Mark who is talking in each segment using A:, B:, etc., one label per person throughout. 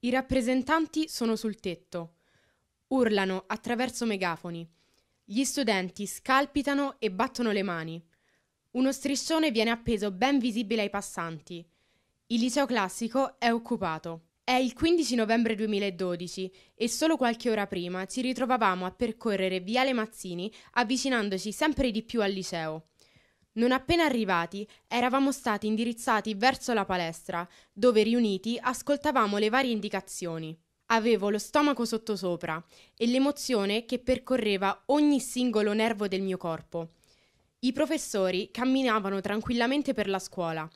A: I rappresentanti sono
B: sul tetto. Urlano attraverso megafoni. Gli studenti scalpitano e battono le mani. Uno striscione viene appeso ben visibile ai passanti. Il liceo classico è occupato. È il 15 novembre 2012 e solo qualche ora prima ci ritrovavamo a percorrere via Le Mazzini avvicinandoci sempre di più al liceo. Non appena arrivati, eravamo stati indirizzati verso la palestra, dove riuniti ascoltavamo le varie indicazioni. Avevo lo stomaco sottosopra e l'emozione che percorreva ogni singolo nervo del mio corpo. I professori camminavano tranquillamente per la scuola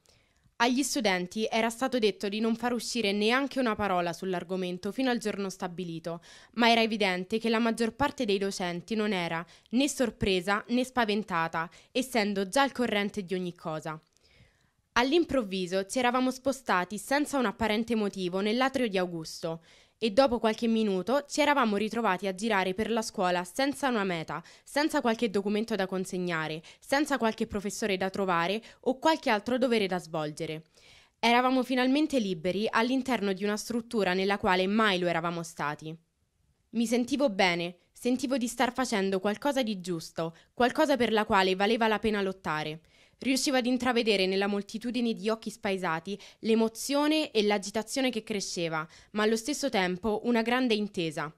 B: agli studenti era stato detto di non far uscire neanche una parola sull'argomento fino al giorno stabilito, ma era evidente che la maggior parte dei docenti non era né sorpresa né spaventata, essendo già al corrente di ogni cosa. All'improvviso ci eravamo spostati senza un apparente motivo nell'atrio di Augusto e dopo qualche minuto ci eravamo ritrovati a girare per la scuola senza una meta, senza qualche documento da consegnare, senza qualche professore da trovare o qualche altro dovere da svolgere. Eravamo finalmente liberi all'interno di una struttura nella quale mai lo eravamo stati. Mi sentivo bene, sentivo di star facendo qualcosa di giusto, qualcosa per la quale valeva la pena lottare. Riusciva ad intravedere nella moltitudine di occhi spaesati l'emozione e l'agitazione che cresceva, ma allo stesso tempo una grande intesa.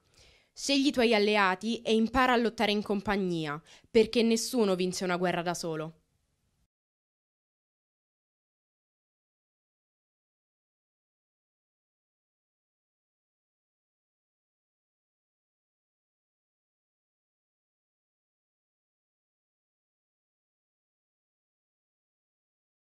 B: Scegli i tuoi alleati e impara a lottare in compagnia, perché
A: nessuno vince una guerra da solo.